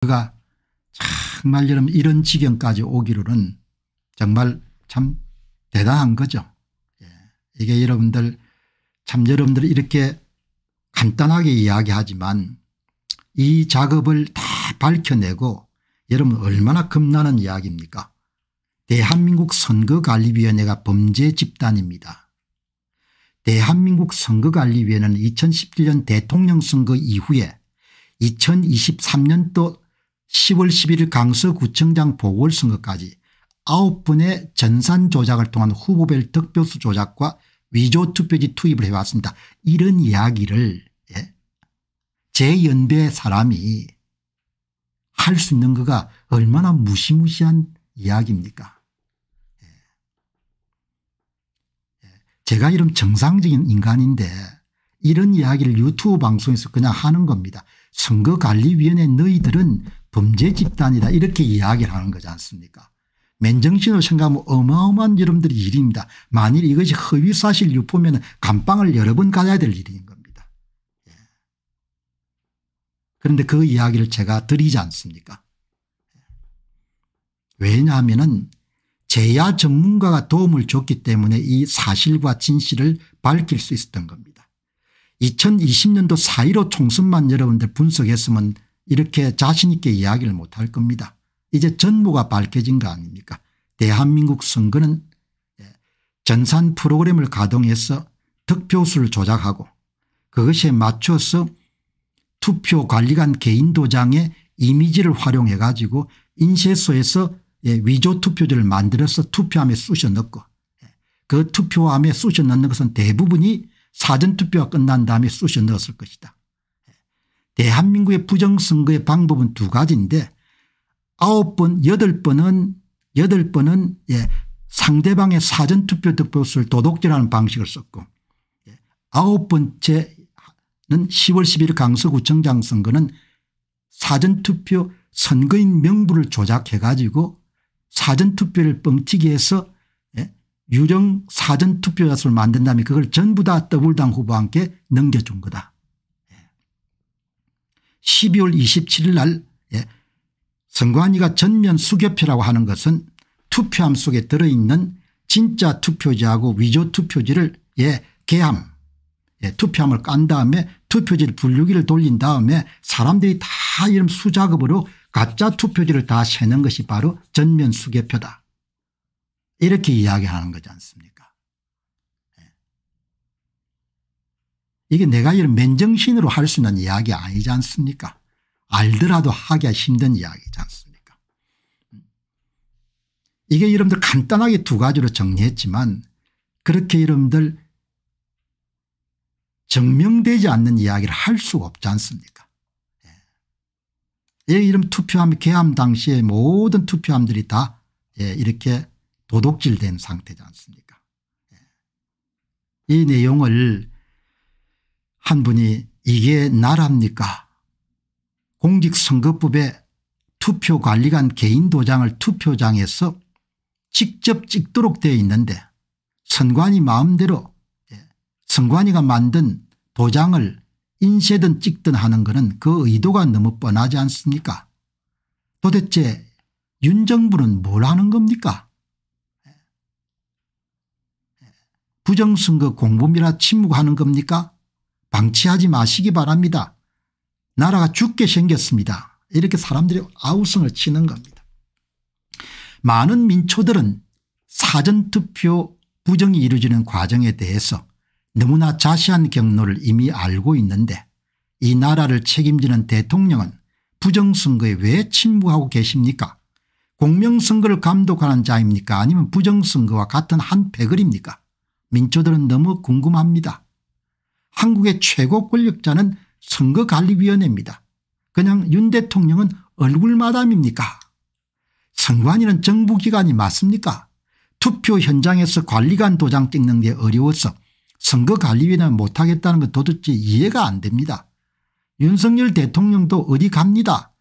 그가 정말 여러분 이런 지경까지 오기로는 정말 참 대단한 거죠. 예. 이게 여러분들 참 여러분들 이렇게 간단하게 이야기하지만 이 작업을 다 밝혀내고 여러분 얼마나 겁나는 이야기입니까 대한민국 선거관리위원회가 범죄 집단입니다. 대한민국 선거관리위원회는 2017년 대통령 선거 이후에 2023년도 10월 11일 강서구청장 보궐선거까지 9분의 전산 조작을 통한 후보별 득표수 조작과 위조 투표지 투입을 해왔습니다. 이런 이야기를 예? 제 연배 사람이 할 수 있는 거가 얼마나 무시무시한 이야기입니까 예. 예. 제가 이런 정상적인 인간인데 이런 이야기를 유튜브 방송에서 그냥 하는 겁니다. 선거관리위원회 너희들은 범죄 집단이다 이렇게 이야기를 하는 거지 않습니까 맨정신으로 생각하면 어마어마한 여러분들의 일입니다. 만일 이것이 허위사실 유포면 감방을 여러 번 가야 될 일인 겁니다. 예. 그런데 그 이야기를 제가 드리지 않습니까 예. 왜냐하면 재야 전문가가 도움을 줬기 때문에 이 사실과 진실을 밝힐 수 있었던 겁니다. 2020년도 4.15 총선만 여러분들 분석했으면 이렇게 자신 있게 이야기를 못할 겁니다. 이제 전부가 밝혀진 거 아닙니까 대한민국 선거는 예, 전산 프로그램을 가동해서 득표수를 조작하고 그것에 맞춰서 투표관리관 개인 도장의 이미지를 활용해 가지고 인쇄소에서 예, 위조 투표지를 만들어서 투표함에 쑤셔 넣고 예, 그 투표함에 쑤셔 넣는 것은 대부분이 사전투표가 끝난 다음에 쑤셔 넣었을 것이다. 대한민국의 예, 부정선거의 방법은 두 가지인데 아홉 번 여덟 번은 여덟 번은 예, 상대방의 사전투표 득표수를 도덕질하는 방식을 썼고 예 아홉 번째는 10월 11일 강서구청장 선거는 사전투표 선거인 명부를 조작해 가지고 사전투표를 뻥튀기해서 예 유령 사전투표자수를 만든 다음에 그걸 전부 다 더블당 후보와 함께 넘겨준 거다. 12월 27일 날 예. 선관위가 전면 수개표라고 하는 것은 투표함 속에 들어있는 진짜 투표지하고 위조 투표지를 예, 개함 예, 투표함을 깐 다음에 투표지를 분류기를 돌린 다음에 사람들이 다 이런 수작업으로 가짜 투표지를 다 세는 것이 바로 전면 수개표다. 이렇게 이야기하는 거지 않습니까 이게 내가 이런 맨정신으로 할 수 있는 이야기 아니지 않습니까 알더라도 하기가 힘든 이야기지 않습니까 음. 이게 여러분들 간단하게 두 가지로 정리했지만 그렇게 여러분들 증명되지 않는 이야기를 할 수가 없지 않습니까 예, 이름 투표함 개함 당시에 모든 투표함들이 다 예, 이렇게 도둑질된 상태지 않습니까 예. 이 내용을 한 분이 이게 나라입니까 공직선거법에 투표관리관 개인도장을 투표장에서 직접 찍도록 되어 있는데 선관위 마음대로 예, 선관위가 만든 도장을 인쇄든 찍든 하는 것은 그 의도가 너무 뻔하지 않습니까 도대체 윤 정부는 뭘 하는 겁니까 예, 예, 부정선거 공범이라 침묵하는 겁니까 방치하지 마시기 바랍니다. 나라가 죽게 생겼습니다. 이렇게 사람들이 아우성을 치는 겁니다. 많은 민초들은 사전투표 부정이 이루어지는 과정에 대해서 너무나 자세한 경로를 이미 알고 있는데 이 나라를 책임지는 대통령은 부정선거에 왜 침묵하고 계십니까 공명선거를 감독하는 자입니까 아니면 부정선거와 같은 한 패거리입니까 민초들은 너무 궁금합니다. 한국의 최고 권력자는 선거관리위원회입니다. 그냥 윤 대통령은 얼굴마담입니까 선관위는 정부기관이 맞습니까 투표 현장에서 관리관 도장 찍는 게 어려워서 선거관리위원회 못하겠다는 건 도대체 이해가 안 됩니다. 윤석열 대통령도 어디 갑니다.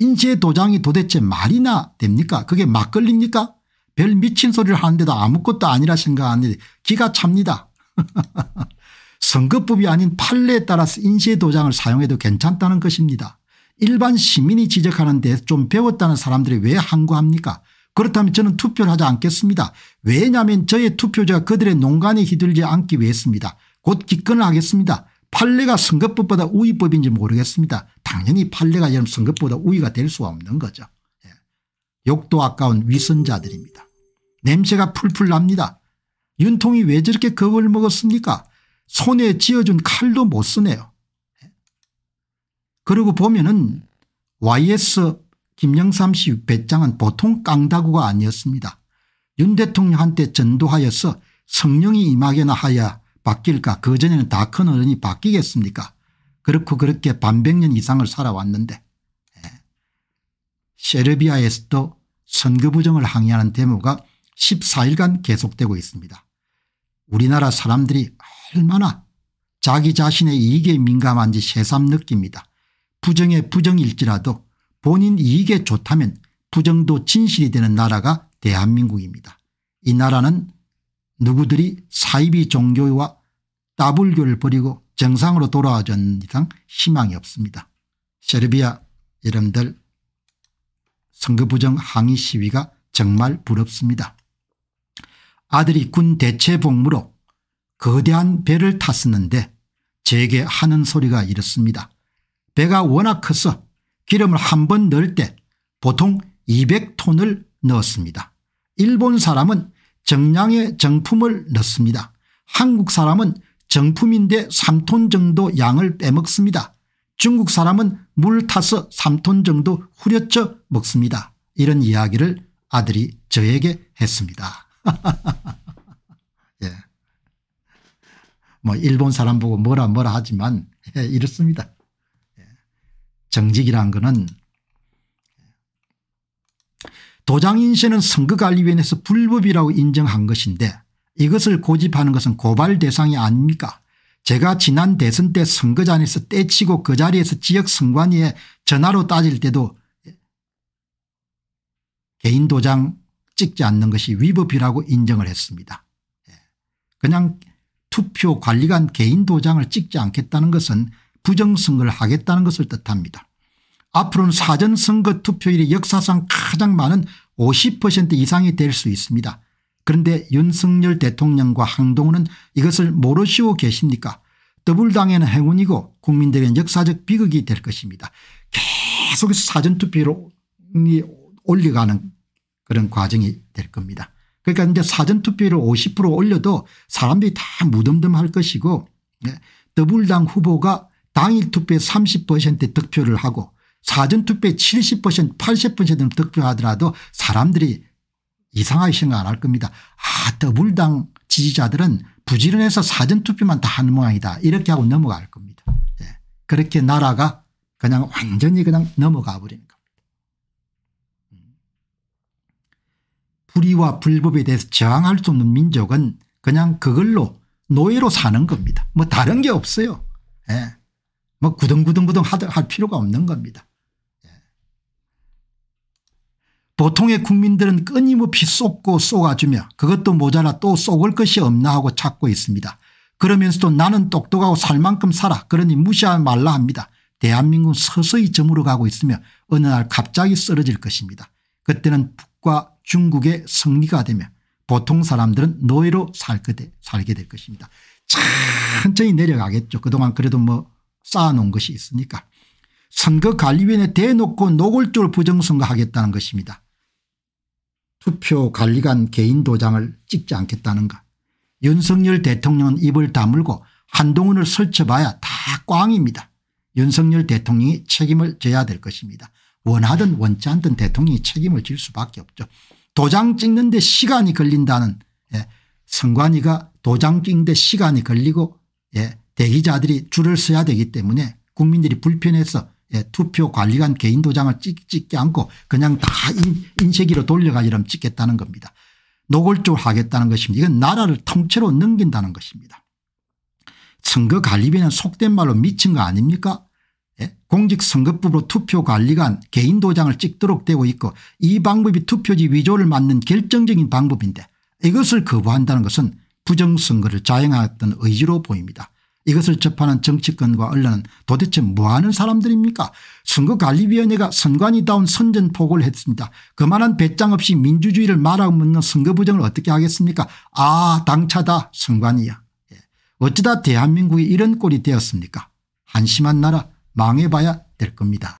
인쇄 도장이 도대체 말이나 됩니까 그게 막걸리니까별 미친 소리를 하는데도 아무것도 아니라 생각하는데 기가 찹니다. 선거법이 아닌 판례에 따라서 인쇄도장을 사용해도 괜찮다는 것입니다. 일반 시민이 지적하는 데 좀 배웠다는 사람들이 왜 항구합니까 그렇다면 저는 투표를 하지 않겠습니다. 왜냐하면 저의 투표자가 그들의 농간에 휘둘지 않기 위해서입니다. 곧 기권을 하겠습니다. 판례가 선거법보다 우위법인지 모르겠습니다. 당연히 판례가 여러분 선거법보다 우위가 될 수가 없는 거죠. 예. 욕도 아까운 위선자들입니다. 냄새가 풀풀 납니다. 윤통이 왜 저렇게 겁을 먹었습니까 손에 쥐어준 칼도 못 쓰네요. 그리고 보면은 YS 김영삼 씨 배짱은 보통 깡다구가 아니었습니다. 윤 대통령한테 전도하여서 성령이 임하게나 하야 바뀔까 그전에는 다 큰 어른이 바뀌겠습니까 그렇고 그렇게 반백년 이상을 살아왔는데 예. 세르비아에서도 선거 부정을 항의하는 데모가 14일간 계속되고 있습니다. 우리나라 사람들이 얼마나 자기 자신의 이익에 민감한지 새삼 느낍니다. 부정의 부정일지라도 본인 이익에 좋다면 부정도 진실이 되는 나라가 대한민국입니다. 이 나라는 누구들이 사이비 종교와 따불교를 버리고 정상으로 돌아와는 이상 희망이 없습니다. 세르비아 여러분들 선거 부정 항의 시위가 정말 부럽습니다. 아들이 군 대체 복무로 거대한 배를 탔었는데 제게 하는 소리가 이렇습니다. 배가 워낙 커서 기름을 한 번 넣을 때 보통 200톤을 넣었습니다. 일본 사람은 정량의 정품을 넣습니다. 한국 사람은 정품인데 3톤 정도 양을 빼먹습니다. 중국 사람은 물 타서 3톤 정도 후려쳐 먹습니다. 이런 이야기를 아들이 저에게 했습니다. 뭐 일본 사람 보고 뭐라 뭐라 하지만 예, 이렇습니다. 예. 정직이란 거는 도장인쇄는 선거관리위원회에서 불법이라고 인정한 것인데 이것을 고집하는 것은 고발 대상이 아닙니까 제가 지난 대선 때 선거장에서 떼치고 그 자리에서 지역 선관위에 전화로 따질 때도 개인 도장 찍지 않는 것이 위법이라고 인정을 했습니다. 예. 그냥 투표 관리관 개인 도장을 찍지 않겠다는 것은 부정선거를 하겠다는 것을 뜻합니다. 앞으로는 사전선거 투표율이 역사상 가장 많은 50% 이상이 될 수 있습니다. 그런데 윤석열 대통령과 항동우는 이것을 모르시고 계십니까 더불당에는 행운이고 국민들에는 역사적 비극이 될 것입니다. 계속해서 사전투표로 올려가는 그런 과정이 될 겁니다. 그러니까 이제 사전투표율을 50% 올려도 사람들이 다 무덤덤할 것이고 예, 더불당 후보가 당일 투표에 30% 득표를 하고 사전투표에 70% 80%는 득표하더라도 사람들이 이상하게 생각 안 할 겁니다. 아 더불당 지지자들은 부지런해서 사전투표만 다 하는 모양이다 이렇게 하고 넘어갈 겁니다. 예. 그렇게 나라가 그냥 완전히 그냥 넘어가 버립니다. 불의와 불법에 대해서 저항할 수 없는 민족은 그냥 그걸로 노예로 사는 겁니다. 뭐 다른 게 없어요. 예. 뭐구덩구덩구등할 필요가 없는 겁니다. 예. 보통의 국민들은 끊임없이 쏟고 쏟아주며 그것도 모자라 또 쏟을 것이 없나 하고 찾고 있습니다. 그러면서도 나는 똑똑하고 살 만큼 살아 그러니 무시하지 말라 합니다. 대한민국 은 서서히 저물어가고 있으며 어느 날 갑자기 쓰러질 것입니다. 그때는 미국과 중국의 승리가 되면 보통 사람들은 노예로 살게 될 것입니다. 천천히 내려가겠죠. 그동안 그래도 뭐 쌓아놓은 것이 있으니까. 선거관리위원회 대놓고 노골적으로 부정선거 하겠다는 것입니다. 투표관리관 개인 도장을 찍지 않겠다는가. 윤석열 대통령은 입을 다물고 한동훈을 설쳐봐야 다 꽝입니다. 윤석열 대통령이 책임을 져야 될 것입니다. 원하든 원치 않든 대통령이 책임을 질 수밖에 없죠. 도장 찍는데 시간이 걸린다는 예, 선관위가 도장 찍는데 시간이 걸리고 예, 대기자들이 줄을 서야 되기 때문에 국민들이 불편해서 예, 투표 관리관 개인 도장을 찍, 찍지 않고 그냥 다 인,쇄기로 돌려가지럼 찍겠다는 겁니다. 노골적으로 하겠다는 것입니다. 이건 나라를 통째로 넘긴다는 것입니다. 선거관리비는 속된 말로 미친 거 아닙니까 예? 공직선거법으로 투표관리관 개인 도장을 찍도록 되고 있고 이 방법이 투표지 위조를 막는 결정적인 방법인데 이것을 거부한다는 것은 부정선거를 자행하였던 의지로 보입니다. 이것을 접하는 정치권과 언론은 도대체 뭐하는 사람들입니까 선거관리위원회가 선관위다운 선전포고를 했습니다. 그만한 배짱 없이 민주주의를 말아먹는 선거부정을 어떻게 하겠습니까 아 당차다 선관위야. 예. 어쩌다 대한민국이 이런 꼴이 되었습니까 한심한 나라 망해봐야 될 겁니다.